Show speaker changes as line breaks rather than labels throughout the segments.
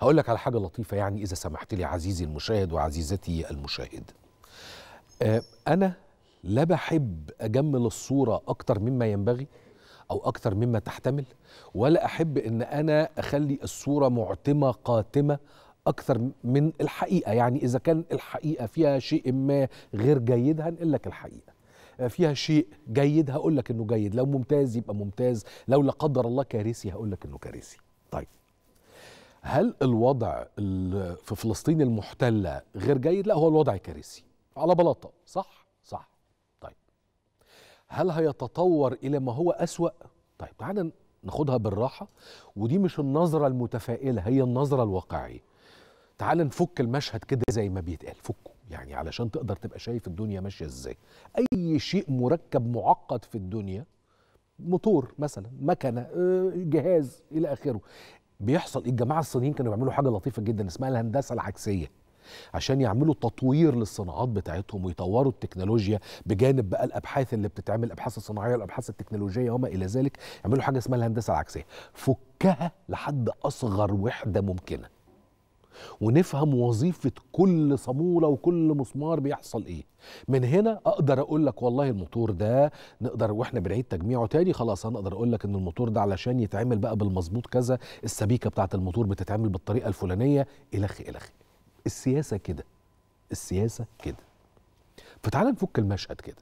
هقول لك على حاجه لطيفه يعني اذا سمحت لي عزيزي المشاهد وعزيزتي المشاهده آه، انا لا بحب اجمل الصوره اكتر مما ينبغي او اكتر مما تحتمل ولا احب ان انا اخلي الصوره معتمه قاتمه اكثر من الحقيقه يعني اذا كان الحقيقه فيها شيء ما غير جيد هنقول لك الحقيقه آه، فيها شيء جيد هقول لك انه جيد لو ممتاز يبقى ممتاز لو لا قدر الله كارثي هقول لك انه كارثي طيب هل الوضع في فلسطين المحتله غير جيد؟ لا هو الوضع كارثي على بلاطه صح؟ صح. طيب هل هيتطور الى ما هو اسوأ؟ طيب تعالى ناخدها بالراحه ودي مش النظره المتفائله هي النظره الواقعيه. تعال نفك المشهد كده زي ما بيتقال فكه يعني علشان تقدر تبقى شايف الدنيا ماشيه ازاي اي شيء مركب معقد في الدنيا موتور مثلا مكنه آه، جهاز الى اخره بيحصل ايه الجماعه الصينيين كانوا بيعملوا حاجه لطيفه جدا اسمها الهندسه العكسيه عشان يعملوا تطوير للصناعات بتاعتهم ويطوروا التكنولوجيا بجانب بقى الابحاث اللي بتتعمل الابحاث الصناعيه والابحاث التكنولوجيه وما الى ذلك يعملوا حاجه اسمها الهندسه العكسيه فكها لحد اصغر وحده ممكنه ونفهم وظيفة كل صامولة وكل مسمار بيحصل ايه من هنا اقدر اقول لك والله الموتور ده نقدر واحنا بنعيد تجميعه تاني خلاص أنا أقدر اقول لك ان الموتور ده علشان يتعمل بقى بالمظبوط كذا السبيكة بتاعة الموتور بتتعمل بالطريقة الفلانية الخ الخ السياسة كده السياسة كده فتعال نفك المشهد كده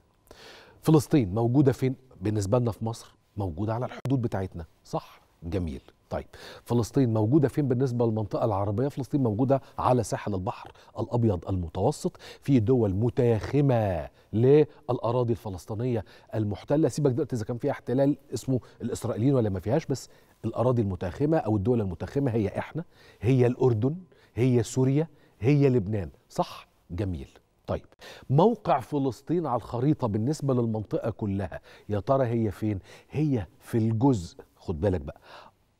فلسطين موجودة فين بالنسبة لنا في مصر موجودة على الحدود بتاعتنا صح جميل طيب فلسطين موجودة فين بالنسبة للمنطقة العربية فلسطين موجودة على ساحل البحر الأبيض المتوسط في دول متاخمة للأراضي الفلسطينية المحتلة سيبك دلوقتي إذا كان فيها احتلال اسمه الإسرائيليين ولا ما فيهاش بس الأراضي المتاخمة أو الدول المتاخمة هي إحنا هي الأردن هي سوريا هي لبنان صح جميل طيب موقع فلسطين على الخريطة بالنسبة للمنطقة كلها يا ترى هي فين هي في الجزء خد بالك بقى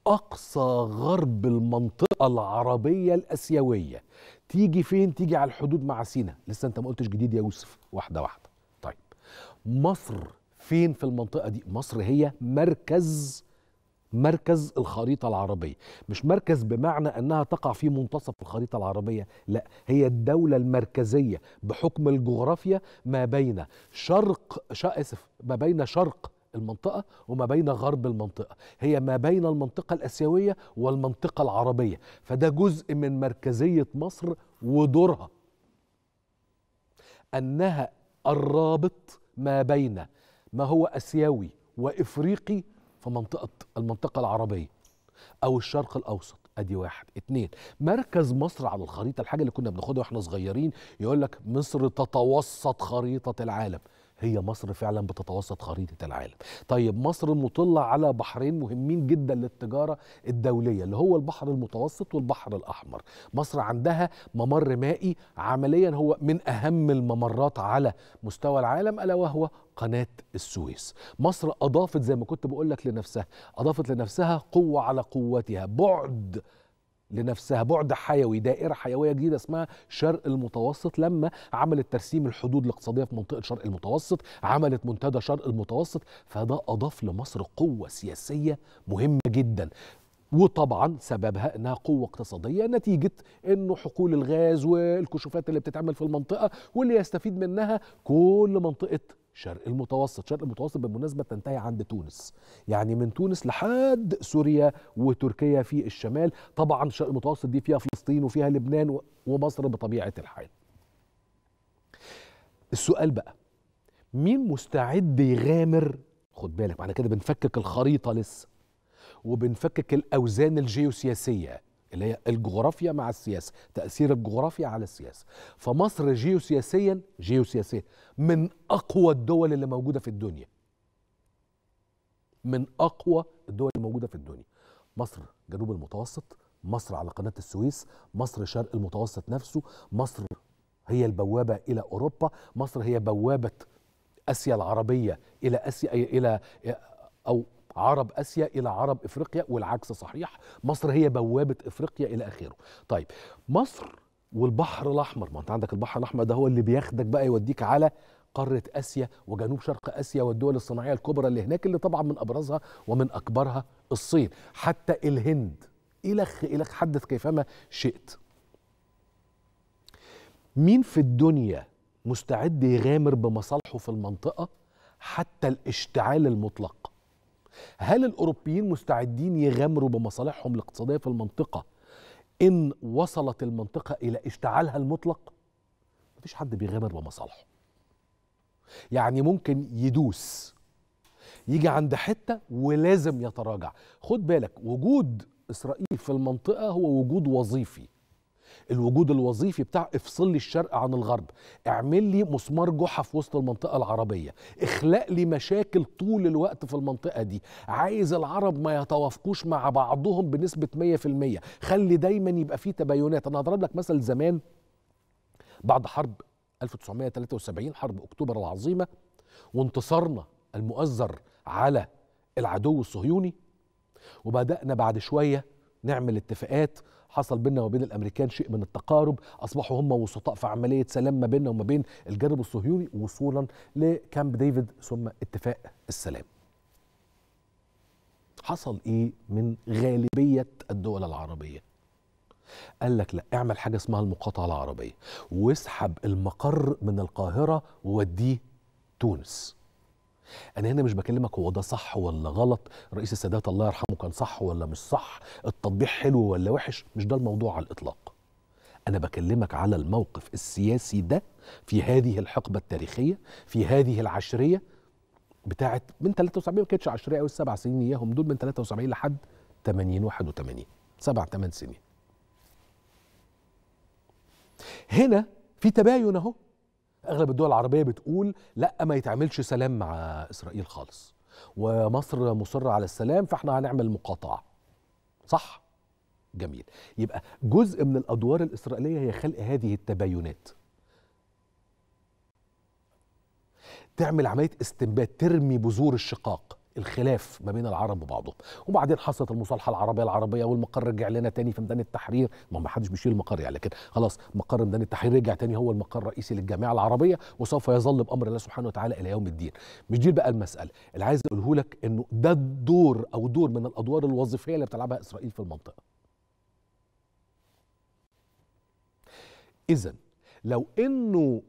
اقصى غرب المنطقه العربيه الاسيويه تيجي فين تيجي على الحدود مع سينا لسه انت ما قلتش جديد يا يوسف واحده واحده طيب مصر فين في المنطقه دي مصر هي مركز مركز الخريطة العربية مش مركز بمعنى أنها تقع في منتصف الخريطة العربية لا هي الدولة المركزية بحكم الجغرافيا ما بين شرق اسف ما بين شرق المنطقة وما بين غرب المنطقة هي ما بين المنطقة الأسيوية والمنطقة العربية فده جزء من مركزية مصر ودورها أنها الرابط ما بين ما هو أسيوي وإفريقي في منطقة المنطقة العربية أو الشرق الأوسط ادي واحد اتنين مركز مصر على الخريطه الحاجه اللي كنا بناخدها واحنا صغيرين يقول لك مصر تتوسط خريطه العالم هي مصر فعلا بتتوسط خريطه العالم. طيب مصر مطله على بحرين مهمين جدا للتجاره الدوليه اللي هو البحر المتوسط والبحر الاحمر. مصر عندها ممر مائي عمليا هو من اهم الممرات على مستوى العالم الا وهو قناة السويس مصر أضافت زي ما كنت بقول لك لنفسها أضافت لنفسها قوة على قوتها بعد لنفسها بعد حيوي دائرة حيوية جديدة اسمها شرق المتوسط لما عملت ترسيم الحدود الاقتصادية في منطقة شرق المتوسط عملت منتدى شرق المتوسط فده أضاف لمصر قوة سياسية مهمة جدا وطبعا سببها انها قوه اقتصاديه نتيجه انه حقول الغاز والكشوفات اللي بتتعمل في المنطقه واللي يستفيد منها كل منطقه شرق المتوسط شرق المتوسط بالمناسبة تنتهي عند تونس يعني من تونس لحد سوريا وتركيا في الشمال طبعا شرق المتوسط دي فيها فلسطين وفيها لبنان ومصر بطبيعة الحال السؤال بقى مين مستعد يغامر خد بالك معنا كده بنفكك الخريطة لسه وبنفكك الأوزان الجيوسياسية اللي هي الجغرافيا مع السياسه تاثير الجغرافيا على السياسه فمصر جيوسياسيا جيوسياسيا من اقوى الدول اللي موجوده في الدنيا من اقوى الدول الموجوده في الدنيا مصر جنوب المتوسط مصر على قناه السويس مصر شرق المتوسط نفسه مصر هي البوابه الى اوروبا مصر هي بوابه اسيا العربيه الى اسيا الى او عرب اسيا الى عرب افريقيا والعكس صحيح مصر هي بوابه افريقيا الى اخره طيب مصر والبحر الاحمر ما انت عندك البحر الاحمر ده هو اللي بياخدك بقى يوديك على قارة آسيا وجنوب شرق آسيا والدول الصناعية الكبرى اللي هناك اللي طبعا من أبرزها ومن أكبرها الصين حتى الهند إلخ إلخ حدث كيفما شئت مين في الدنيا مستعد يغامر بمصالحه في المنطقة حتى الاشتعال المطلق هل الأوروبيين مستعدين يغامروا بمصالحهم الاقتصادية في المنطقة إن وصلت المنطقة إلى اشتعالها المطلق؟ مفيش حد بيغامر بمصالحه يعني ممكن يدوس يجي عند حتة ولازم يتراجع خد بالك وجود إسرائيل في المنطقة هو وجود وظيفي الوجود الوظيفي بتاع افصل لي الشرق عن الغرب اعمل لي مسمار جحا في وسط المنطقه العربيه اخلق لي مشاكل طول الوقت في المنطقه دي عايز العرب ما يتوافقوش مع بعضهم بنسبه 100% خلي دايما يبقى في تباينات انا هضرب لك مثل زمان بعد حرب 1973 حرب اكتوبر العظيمه وانتصارنا المؤزر على العدو الصهيوني وبدانا بعد شويه نعمل اتفاقات حصل بيننا وبين الامريكان شيء من التقارب اصبحوا هم وسطاء في عمليه سلام ما بيننا وما بين الجانب الصهيوني وصولا لكامب ديفيد ثم اتفاق السلام حصل ايه من غالبيه الدول العربيه قال لك لا اعمل حاجه اسمها المقاطعه العربيه واسحب المقر من القاهره ووديه تونس انا هنا مش بكلمك هو ده صح ولا غلط رئيس السادات الله يرحمه كان صح ولا مش صح التطبيع حلو ولا وحش مش ده الموضوع على الاطلاق انا بكلمك على الموقف السياسي ده في هذه الحقبه التاريخيه في هذه العشريه بتاعت من 73 ما كانتش عشريه قوي السبع سنين اياهم دول من 73 لحد 80 81 سبع ثمان سنين هنا في تباين اهو اغلب الدول العربيه بتقول لا ما يتعملش سلام مع اسرائيل خالص ومصر مصره على السلام فاحنا هنعمل مقاطعه صح جميل يبقى جزء من الادوار الاسرائيليه هي خلق هذه التباينات تعمل عمليه استنباط ترمي بذور الشقاق الخلاف ما بين العرب وبعضهم وبعدين حصلت المصالحه العربيه العربيه والمقر رجع لنا تاني في ميدان التحرير ما ما حدش بيشيل المقر يعني لكن خلاص مقر ميدان التحرير رجع تاني هو المقر الرئيسي للجامعه العربيه وسوف يظل بامر الله سبحانه وتعالى الى يوم الدين مش دي بقى المساله اللي عايز اقوله لك انه ده الدور او دور من الادوار الوظيفيه اللي بتلعبها اسرائيل في المنطقه اذا لو انه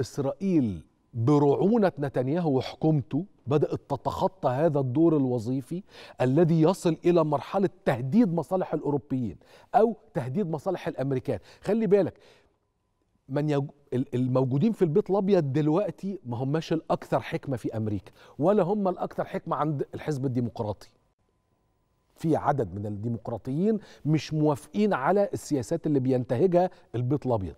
اسرائيل برعونه نتنياهو وحكومته بدأت تتخطى هذا الدور الوظيفي الذي يصل إلى مرحلة تهديد مصالح الأوروبيين أو تهديد مصالح الأمريكان خلي بالك من يج... الموجودين في البيت الابيض دلوقتي ما هماش الاكثر حكمه في امريكا ولا هم الاكثر حكمه عند الحزب الديمقراطي في عدد من الديمقراطيين مش موافقين على السياسات اللي بينتهجها البيت الابيض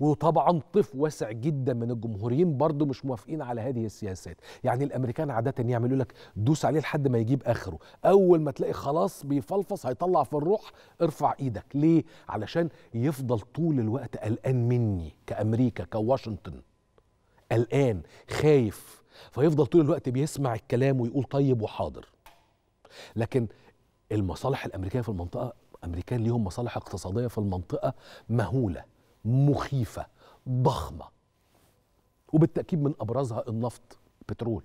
وطبعا طيف واسع جدا من الجمهوريين برضه مش موافقين على هذه السياسات يعني الامريكان عاده يعملوا لك دوس عليه لحد ما يجيب اخره اول ما تلاقي خلاص بيفلفص هيطلع في الروح ارفع ايدك ليه علشان يفضل طول الوقت قلقان مني كامريكا كواشنطن قلقان خايف فيفضل طول الوقت بيسمع الكلام ويقول طيب وحاضر لكن المصالح الامريكيه في المنطقه الامريكان ليهم مصالح اقتصاديه في المنطقه مهوله مخيفه ضخمه وبالتاكيد من ابرزها النفط بترول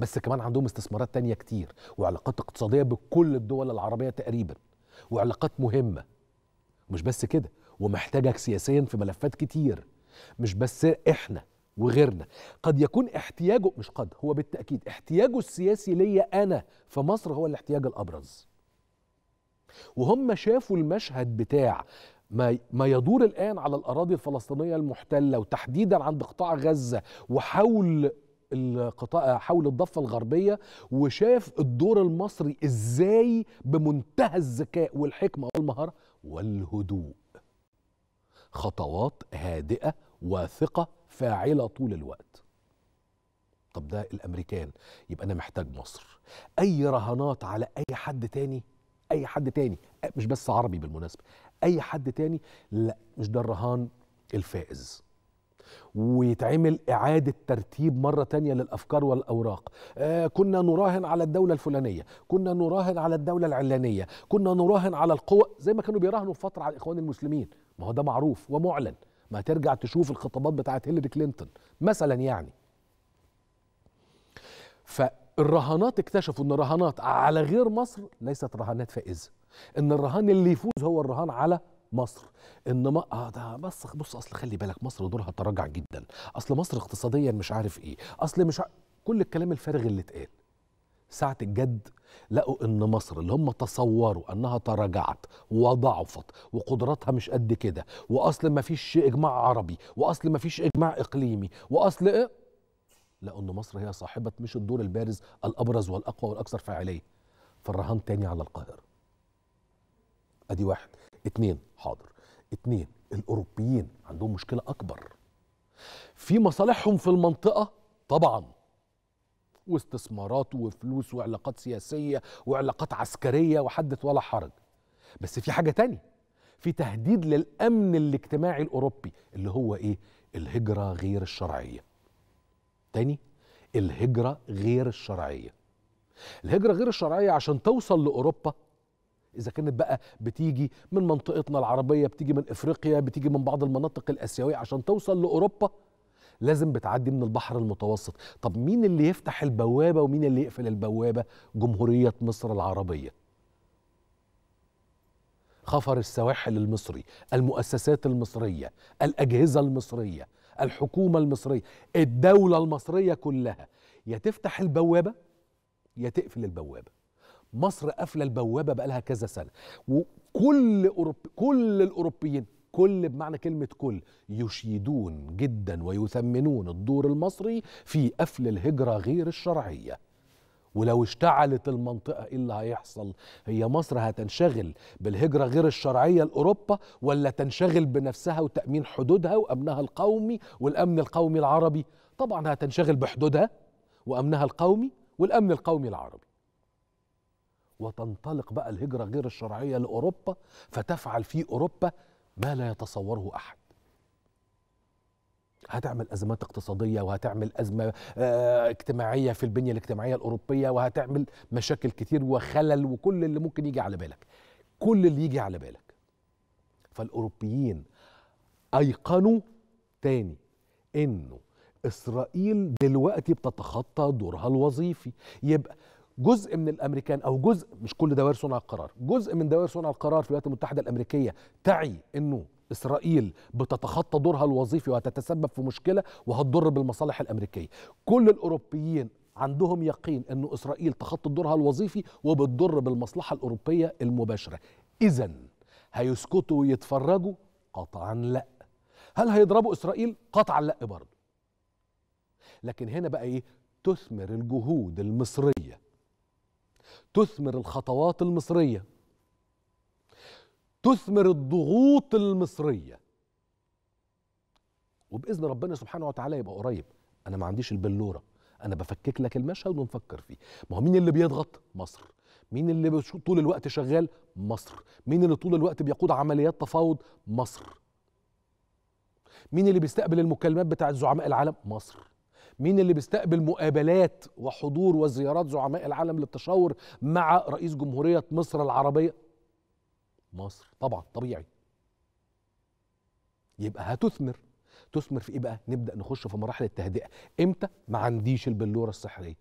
بس كمان عندهم استثمارات تانية كتير وعلاقات اقتصادية بكل الدول العربية تقريبا وعلاقات مهمة مش بس كده ومحتاجك سياسيا في ملفات كتير مش بس احنا وغيرنا قد يكون احتياجه مش قد هو بالتأكيد احتياجه السياسي ليا أنا في مصر هو الاحتياج الأبرز وهم شافوا المشهد بتاع ما ما يدور الان على الاراضي الفلسطينيه المحتله وتحديدا عند قطاع غزه وحول القطاع حول الضفه الغربيه وشاف الدور المصري ازاي بمنتهى الذكاء والحكمه والمهاره والهدوء خطوات هادئه واثقه فاعله طول الوقت طب ده الامريكان يبقى انا محتاج مصر اي رهانات على اي حد تاني اي حد تاني مش بس عربي بالمناسبه اي حد تاني لا مش ده الرهان الفائز ويتعمل إعادة ترتيب مرة تانية للأفكار والأوراق آه كنا نراهن على الدولة الفلانية كنا نراهن على الدولة العلانية كنا نراهن على القوة زي ما كانوا بيراهنوا في فترة على الإخوان المسلمين ما هو ده معروف ومعلن ما ترجع تشوف الخطابات بتاعت هيلاري كلينتون مثلا يعني ف الرهانات اكتشفوا ان الرهانات على غير مصر ليست رهانات فائزه ان الرهان اللي يفوز هو الرهان على مصر ما اه ده بص بص اصل خلي بالك مصر دورها تراجع جدا اصل مصر اقتصاديا مش عارف ايه اصل مش ع... كل الكلام الفارغ اللي اتقال ساعة الجد لقوا ان مصر اللي هم تصوروا انها تراجعت وضعفت وقدراتها مش قد كده واصل ما فيش اجماع عربي واصل ما فيش اجماع اقليمي واصل ايه لأن مصر هي صاحبة مش الدور البارز الأبرز والأقوى والأكثر فاعلية فالرهان تاني على القاهرة أدي واحد اتنين حاضر اتنين الأوروبيين عندهم مشكلة أكبر في مصالحهم في المنطقة طبعا واستثمارات وفلوس وعلاقات سياسية وعلاقات عسكرية وحدث ولا حرج بس في حاجة تانية في تهديد للأمن الاجتماعي الأوروبي اللي هو إيه؟ الهجرة غير الشرعية تاني الهجرة غير الشرعية الهجرة غير الشرعية عشان توصل لأوروبا إذا كانت بقى بتيجي من منطقتنا العربية بتيجي من إفريقيا بتيجي من بعض المناطق الآسيوية عشان توصل لأوروبا لازم بتعدي من البحر المتوسط طب مين اللي يفتح البوابة ومين اللي يقفل البوابة جمهورية مصر العربية خفر السواحل المصري المؤسسات المصرية الأجهزة المصرية الحكومه المصريه الدوله المصريه كلها يا تفتح البوابه يا تقفل البوابه مصر قافله البوابه بقالها كذا سنه وكل أوروب... كل الاوروبيين كل بمعنى كلمة كل يشيدون جدا ويثمنون الدور المصري في قفل الهجرة غير الشرعية ولو اشتعلت المنطقة إيه اللي هيحصل هي مصر هتنشغل بالهجرة غير الشرعية لأوروبا ولا تنشغل بنفسها وتأمين حدودها وأمنها القومي والأمن القومي العربي طبعا هتنشغل بحدودها وأمنها القومي والأمن القومي العربي وتنطلق بقى الهجرة غير الشرعية لأوروبا فتفعل في أوروبا ما لا يتصوره أحد هتعمل ازمات اقتصاديه وهتعمل ازمه آه، اجتماعيه في البنيه الاجتماعيه الاوروبيه وهتعمل مشاكل كتير وخلل وكل اللي ممكن يجي على بالك كل اللي يجي على بالك فالاوروبيين ايقنوا تاني انه اسرائيل دلوقتي بتتخطى دورها الوظيفي يبقى جزء من الامريكان او جزء مش كل دوائر صنع القرار جزء من دوائر صنع القرار في الولايات المتحده الامريكيه تعي انه اسرائيل بتتخطى دورها الوظيفي وهتتسبب في مشكله وهتضر بالمصالح الامريكيه كل الاوروبيين عندهم يقين ان اسرائيل تخطت دورها الوظيفي وبتضر بالمصلحه الاوروبيه المباشره اذا هيسكتوا ويتفرجوا قطعا لا هل هيضربوا اسرائيل قطعا لا برضه لكن هنا بقى ايه تثمر الجهود المصريه تثمر الخطوات المصريه تثمر الضغوط المصريه وباذن ربنا سبحانه وتعالى يبقى قريب انا ما عنديش البلوره انا بفكك لك المشهد ونفكر فيه ما هو مين اللي بيضغط مصر مين اللي طول الوقت شغال مصر مين اللي طول الوقت بيقود عمليات تفاوض مصر مين اللي بيستقبل المكالمات بتاعه زعماء العالم مصر مين اللي بيستقبل مقابلات وحضور وزيارات زعماء العالم للتشاور مع رئيس جمهورية مصر العربية مصر طبعا طبيعي يبقى هتثمر تثمر في ايه بقى نبدا نخش في مراحل التهدئه امتى ما عنديش البلوره السحريه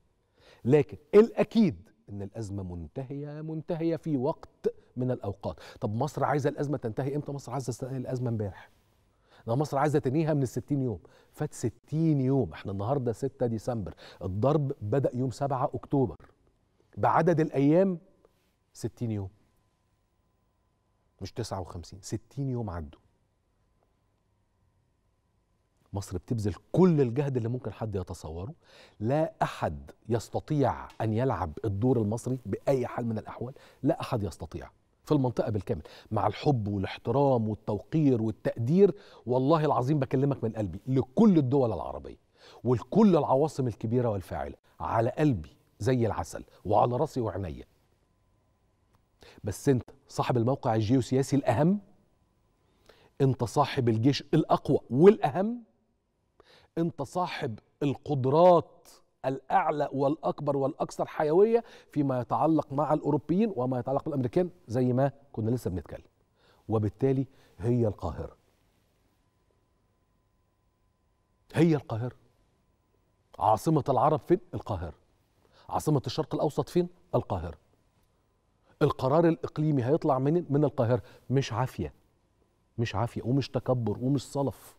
لكن الاكيد ان الازمه منتهيه منتهيه في وقت من الاوقات طب مصر عايزه الازمه تنتهي امتى مصر عايزه الازمه امبارح ده مصر عايزه تنهيها من ال 60 يوم فات 60 يوم احنا النهارده 6 ديسمبر الضرب بدا يوم 7 اكتوبر بعدد الايام 60 يوم مش 59 60 يوم عدوا مصر بتبذل كل الجهد اللي ممكن حد يتصوره لا أحد يستطيع أن يلعب الدور المصري بأي حال من الأحوال لا أحد يستطيع في المنطقة بالكامل مع الحب والاحترام والتوقير والتقدير والله العظيم بكلمك من قلبي لكل الدول العربية ولكل العواصم الكبيرة والفاعلة على قلبي زي العسل وعلى راسي وعينيا بس انت صاحب الموقع الجيوسياسي الأهم أنت صاحب الجيش الأقوى والأهم أنت صاحب القدرات الأعلى والأكبر والأكثر حيوية فيما يتعلق مع الأوروبيين وما يتعلق بالأمريكان زي ما كنا لسه بنتكلم وبالتالي هي القاهرة هي القاهرة عاصمة العرب فين؟ القاهرة عاصمة الشرق الأوسط فين؟ القاهرة القرار الاقليمي هيطلع من من القاهره مش عافيه مش عافيه ومش تكبر ومش صلف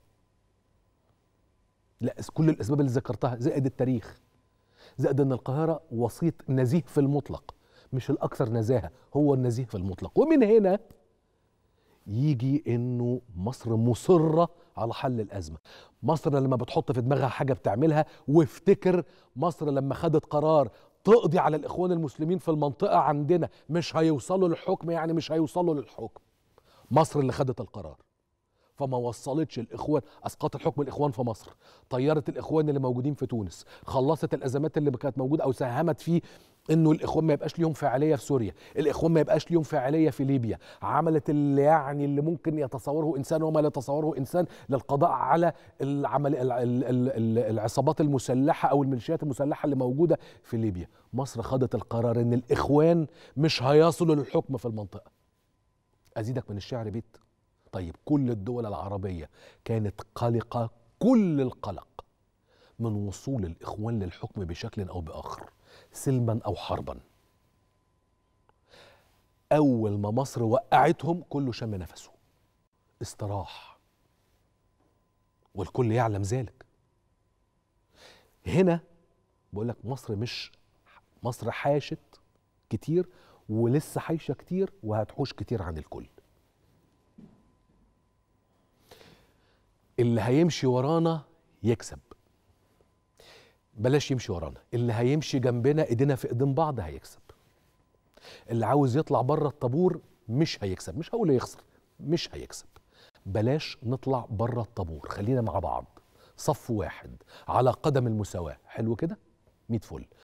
لا كل الاسباب اللي ذكرتها زائد التاريخ زائد ان القاهره وسيط نزيه في المطلق مش الاكثر نزاهه هو النزيه في المطلق ومن هنا يجي انه مصر مصره على حل الازمه مصر لما بتحط في دماغها حاجه بتعملها وافتكر مصر لما خدت قرار تقضي على الاخوان المسلمين في المنطقه عندنا مش هيوصلوا للحكم يعني مش هيوصلوا للحكم مصر اللي خدت القرار فما وصلتش الاخوان اسقطت حكم الاخوان في مصر طيرت الاخوان اللي موجودين في تونس خلصت الازمات اللي كانت موجوده او ساهمت في انه الاخوان ما يبقاش ليهم فعاليه في سوريا الاخوان ما يبقاش ليهم فعاليه في ليبيا عملت اللي يعني اللي ممكن يتصوره انسان وما لا يتصوره انسان للقضاء على العمل العصابات المسلحه او الميليشيات المسلحه اللي موجوده في ليبيا مصر خدت القرار ان الاخوان مش هيصلوا للحكم في المنطقه ازيدك من الشعر بيت طيب كل الدول العربيه كانت قلقه كل القلق من وصول الاخوان للحكم بشكل او باخر سلما أو حربا أول ما مصر وقعتهم كله شم نفسه استراح والكل يعلم ذلك هنا بقول لك مصر مش مصر حاشت كتير ولسه حايشه كتير وهتحوش كتير عن الكل اللي هيمشي ورانا يكسب بلاش يمشي ورانا اللي هيمشي جنبنا ايدينا في ايدين بعض هيكسب اللي عاوز يطلع بره الطابور مش هيكسب مش هقول يخسر مش هيكسب بلاش نطلع بره الطابور خلينا مع بعض صف واحد على قدم المساواة حلو كده ميت فل